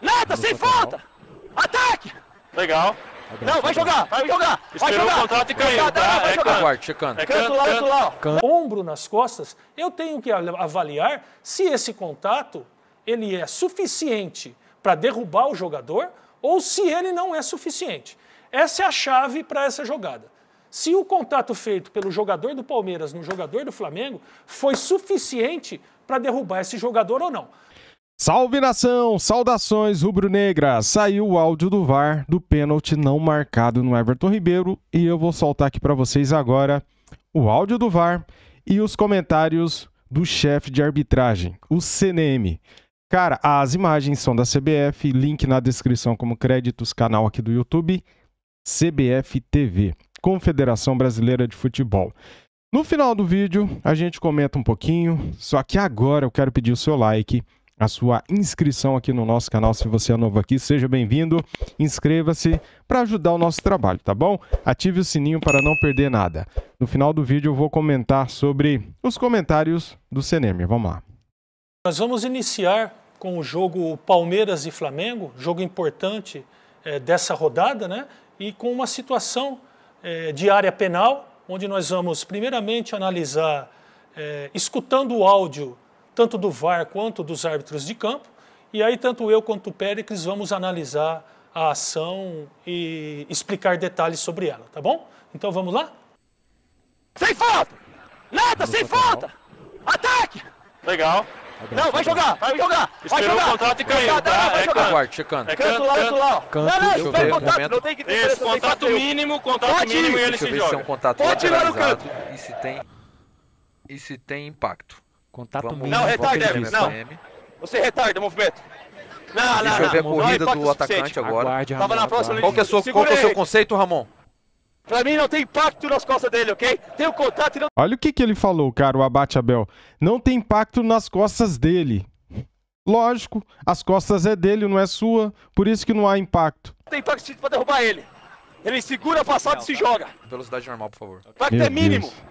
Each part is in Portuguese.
Nada, sem falta! Ataque! Legal. Não, vai jogar, vai jogar! Vai jogar. o contrato e caiu, tá? Vai é jogar. Quarto, checando. É canto, lá, canto lá. Canto. Ombro nas costas, eu tenho que avaliar se esse contato ele é suficiente para derrubar o jogador ou se ele não é suficiente. Essa é a chave para essa jogada. Se o contato feito pelo jogador do Palmeiras no jogador do Flamengo foi suficiente para derrubar esse jogador ou não. Salve nação, saudações rubro-negra. Saiu o áudio do VAR do pênalti não marcado no Everton Ribeiro e eu vou soltar aqui para vocês agora o áudio do VAR e os comentários do chefe de arbitragem, o CNM. Cara, as imagens são da CBF, link na descrição como créditos, canal aqui do YouTube, CBF TV, Confederação Brasileira de Futebol. No final do vídeo, a gente comenta um pouquinho, só que agora eu quero pedir o seu like a sua inscrição aqui no nosso canal. Se você é novo aqui, seja bem-vindo. Inscreva-se para ajudar o nosso trabalho, tá bom? Ative o sininho para não perder nada. No final do vídeo eu vou comentar sobre os comentários do CNM. Vamos lá. Nós vamos iniciar com o jogo Palmeiras e Flamengo, jogo importante é, dessa rodada, né? E com uma situação é, de área penal, onde nós vamos primeiramente analisar, é, escutando o áudio tanto do VAR quanto dos árbitros de campo. E aí, tanto eu quanto o Péricles vamos analisar a ação e explicar detalhes sobre ela, tá bom? Então vamos lá? Sem falta! Nada, sem falta! Ataque! Legal. Não, vai jogar, vai jogar. Vai Esperou jogar. o contrato e caiu, tá? Não, tá, tá? vai é jogar. checando. É canto, lá, canto, lá. Canto, não, não, espera o contato, momento. não tem que ter Isso, contrato mínimo, contrato mínimo e ele se é joga. Se Pode tirar o canto. e se tem impacto. Contato mínimo. Não, retarda, não. Você retarda o movimento. Não, Deixa não, eu ver não, a corrida não do atacante agora. Aguarde, Ramon, Tava na próxima qual, que é sua, qual é o seu conceito, Ramon? Pra mim não tem impacto nas costas dele, ok? Tem o um contato e não... Olha o que, que ele falou, cara, o Abate Abel. Não tem impacto nas costas dele. Lógico, as costas é dele, não é sua, por isso que não há impacto. Não tem impacto pra derrubar ele. Ele segura a passada e se tá. joga. Velocidade normal, por favor. Impacto é mínimo. Deus.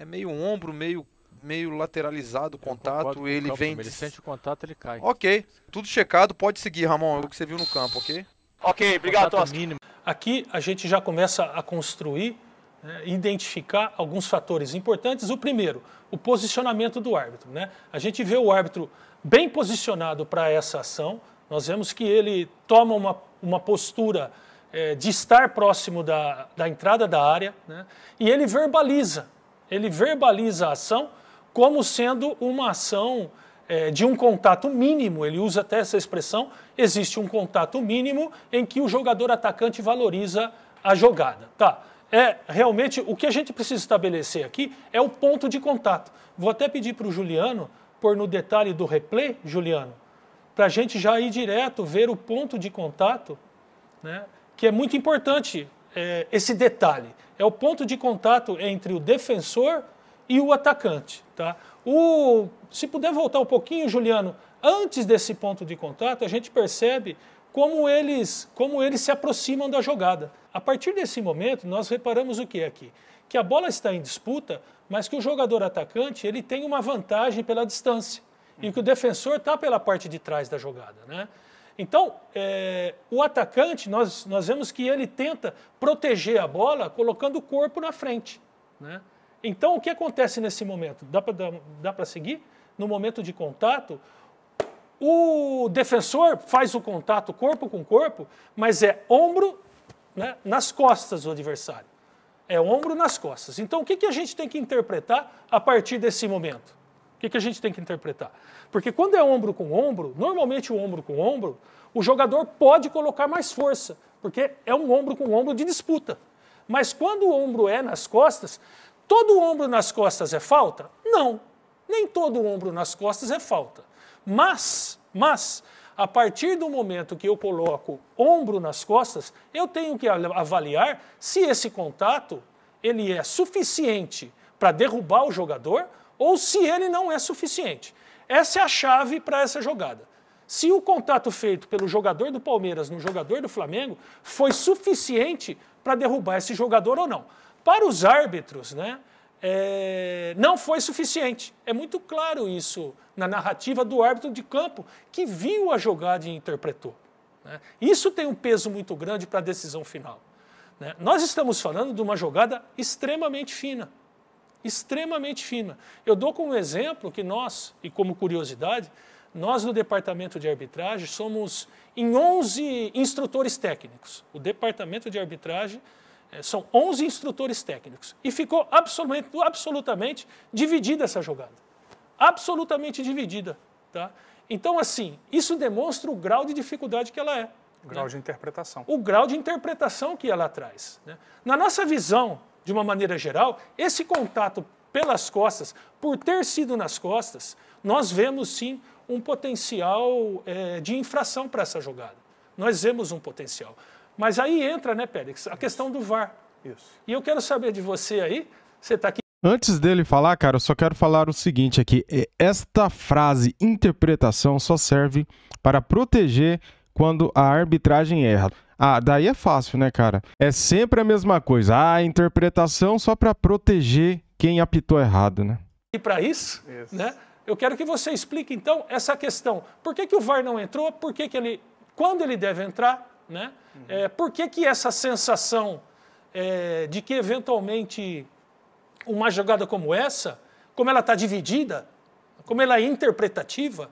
É meio ombro, meio meio lateralizado o contato, ele campo, vem... Ele sente o contato, ele cai. Ok, tudo checado, pode seguir, Ramon, é o que você viu no campo, ok? Ok, obrigado, Tosca. Aqui a gente já começa a construir, né, identificar alguns fatores importantes. O primeiro, o posicionamento do árbitro. Né? A gente vê o árbitro bem posicionado para essa ação, nós vemos que ele toma uma, uma postura é, de estar próximo da, da entrada da área né? e ele verbaliza. Ele verbaliza a ação como sendo uma ação é, de um contato mínimo, ele usa até essa expressão, existe um contato mínimo em que o jogador atacante valoriza a jogada. Tá, é realmente o que a gente precisa estabelecer aqui é o ponto de contato. Vou até pedir para o Juliano pôr no detalhe do replay, Juliano, para a gente já ir direto ver o ponto de contato, né, que é muito importante é, esse detalhe. É o ponto de contato entre o defensor e o atacante. Tá? O, se puder voltar um pouquinho, Juliano, antes desse ponto de contato, a gente percebe como eles, como eles se aproximam da jogada. A partir desse momento, nós reparamos o que é aqui? Que a bola está em disputa, mas que o jogador atacante ele tem uma vantagem pela distância e que o defensor está pela parte de trás da jogada. Né? Então, é, o atacante, nós, nós vemos que ele tenta proteger a bola colocando o corpo na frente. Né? Então, o que acontece nesse momento? Dá para seguir? No momento de contato, o defensor faz o contato corpo com corpo, mas é ombro né, nas costas do adversário. É ombro nas costas. Então, o que, que a gente tem que interpretar a partir desse momento? O que, que a gente tem que interpretar? Porque quando é ombro com ombro, normalmente o ombro com ombro, o jogador pode colocar mais força, porque é um ombro com ombro de disputa. Mas quando o ombro é nas costas, Todo ombro nas costas é falta? Não, nem todo ombro nas costas é falta. Mas, mas, a partir do momento que eu coloco ombro nas costas, eu tenho que avaliar se esse contato ele é suficiente para derrubar o jogador ou se ele não é suficiente. Essa é a chave para essa jogada. Se o contato feito pelo jogador do Palmeiras no jogador do Flamengo foi suficiente para derrubar esse jogador ou não. Para os árbitros, né, é, não foi suficiente. É muito claro isso na narrativa do árbitro de campo, que viu a jogada e interpretou. Né? Isso tem um peso muito grande para a decisão final. Né? Nós estamos falando de uma jogada extremamente fina. Extremamente fina. Eu dou como exemplo que nós, e como curiosidade, nós no departamento de arbitragem somos em 11 instrutores técnicos. O departamento de arbitragem é, são 11 instrutores técnicos. E ficou absolutamente, absolutamente dividida essa jogada. Absolutamente dividida. Tá? Então, assim, isso demonstra o grau de dificuldade que ela é. O né? grau né? de interpretação. O grau de interpretação que ela traz. Né? Na nossa visão, de uma maneira geral, esse contato pelas costas, por ter sido nas costas, nós vemos sim um potencial é, de infração para essa jogada. Nós vemos um potencial. Mas aí entra, né, Pérez, a questão do VAR. Isso. E eu quero saber de você aí, você está aqui. Antes dele falar, cara, eu só quero falar o seguinte aqui. É, esta frase interpretação só serve para proteger quando a arbitragem erra. Ah, daí é fácil, né, cara? É sempre a mesma coisa. Ah, a interpretação só para proteger quem apitou errado, né? E para isso, isso, né? Eu quero que você explique então essa questão. Por que, que o VAR não entrou? Por que, que ele, quando ele deve entrar? Né? Uhum. É, por que, que essa sensação é, de que eventualmente uma jogada como essa, como ela está dividida, como ela é interpretativa,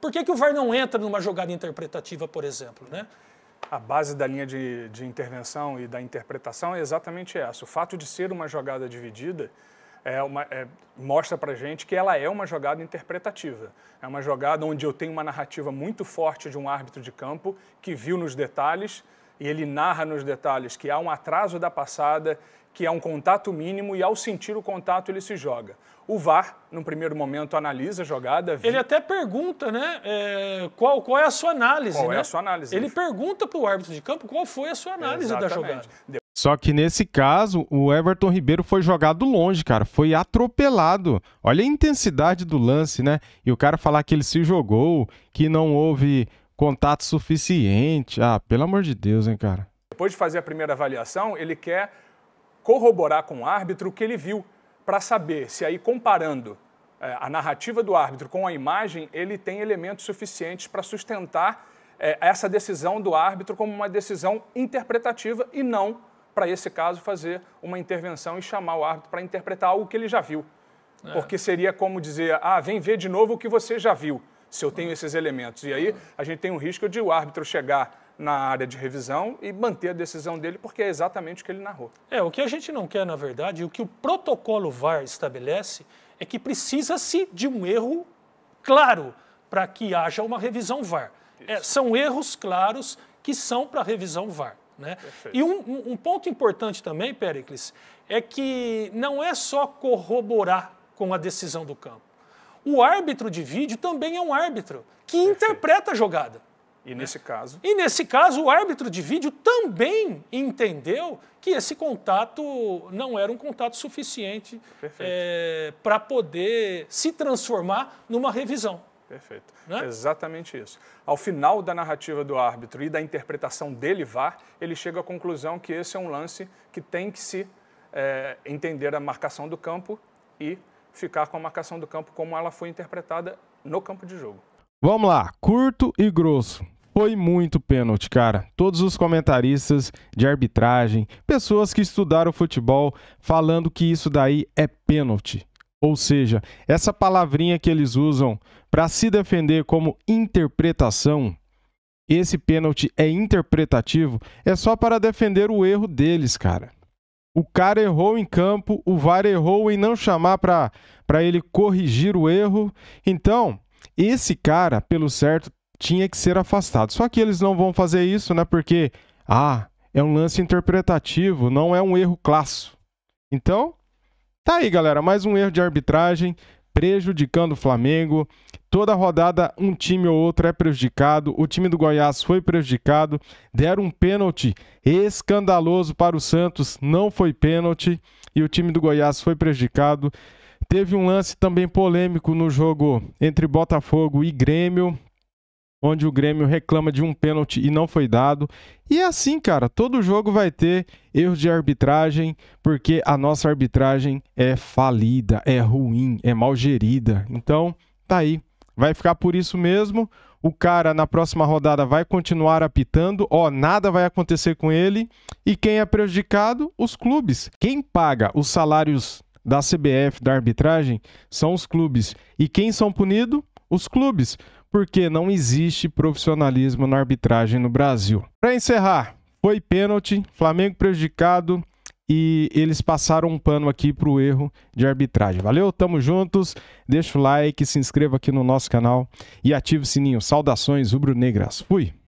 por que, que o VAR não entra numa jogada interpretativa, por exemplo? Né? A base da linha de, de intervenção e da interpretação é exatamente essa. O fato de ser uma jogada dividida é uma, é, mostra para gente que ela é uma jogada interpretativa. É uma jogada onde eu tenho uma narrativa muito forte de um árbitro de campo que viu nos detalhes e ele narra nos detalhes que há um atraso da passada, que há um contato mínimo e ao sentir o contato ele se joga. O VAR, num primeiro momento, analisa a jogada. Ele até pergunta, né? É, qual, qual é a sua análise? Qual é né? é a sua análise? Ele pergunta para o árbitro de campo qual foi a sua análise Exatamente. da jogada. Só que nesse caso, o Everton Ribeiro foi jogado longe, cara. Foi atropelado. Olha a intensidade do lance, né? E o cara falar que ele se jogou, que não houve contato suficiente. Ah, pelo amor de Deus, hein, cara. Depois de fazer a primeira avaliação, ele quer corroborar com o árbitro o que ele viu, para saber se aí comparando é, a narrativa do árbitro com a imagem, ele tem elementos suficientes para sustentar é, essa decisão do árbitro como uma decisão interpretativa e não para esse caso, fazer uma intervenção e chamar o árbitro para interpretar algo que ele já viu. É. Porque seria como dizer, ah, vem ver de novo o que você já viu, se eu tenho esses elementos. E aí a gente tem o risco de o árbitro chegar na área de revisão e manter a decisão dele, porque é exatamente o que ele narrou. É, o que a gente não quer, na verdade, o que o protocolo VAR estabelece é que precisa-se de um erro claro para que haja uma revisão VAR. É, são erros claros que são para revisão VAR. Né? E um, um ponto importante também, Pericles, é que não é só corroborar com a decisão do campo. O árbitro de vídeo também é um árbitro que Perfeito. interpreta a jogada. E né? nesse caso? E nesse caso, o árbitro de vídeo também entendeu que esse contato não era um contato suficiente é, eh, para poder se transformar numa revisão. Perfeito. é Exatamente isso. Ao final da narrativa do árbitro e da interpretação dele VAR, ele chega à conclusão que esse é um lance que tem que se é, entender a marcação do campo e ficar com a marcação do campo como ela foi interpretada no campo de jogo. Vamos lá, curto e grosso. Foi muito pênalti, cara. Todos os comentaristas de arbitragem, pessoas que estudaram futebol, falando que isso daí é pênalti. Ou seja, essa palavrinha que eles usam para se defender como interpretação, esse pênalti é interpretativo, é só para defender o erro deles, cara. O cara errou em campo, o VAR errou em não chamar para ele corrigir o erro. Então, esse cara, pelo certo, tinha que ser afastado. Só que eles não vão fazer isso, né? Porque, ah, é um lance interpretativo, não é um erro clássico. Então, Tá aí, galera, mais um erro de arbitragem prejudicando o Flamengo. Toda rodada um time ou outro é prejudicado. O time do Goiás foi prejudicado. Deram um pênalti escandaloso para o Santos, não foi pênalti e o time do Goiás foi prejudicado. Teve um lance também polêmico no jogo entre Botafogo e Grêmio, onde o Grêmio reclama de um pênalti e não foi dado. E é assim, cara, todo jogo vai ter erros de arbitragem, porque a nossa arbitragem é falida, é ruim, é mal gerida. Então, tá aí. Vai ficar por isso mesmo. O cara na próxima rodada vai continuar apitando, ó, nada vai acontecer com ele. E quem é prejudicado? Os clubes. Quem paga os salários da CBF, da arbitragem, são os clubes. E quem são punidos? os clubes, porque não existe profissionalismo na arbitragem no Brasil. Para encerrar, foi pênalti, Flamengo prejudicado e eles passaram um pano aqui para o erro de arbitragem. Valeu, tamo juntos. Deixa o like, se inscreva aqui no nosso canal e ative o sininho. Saudações rubro-negras. Fui.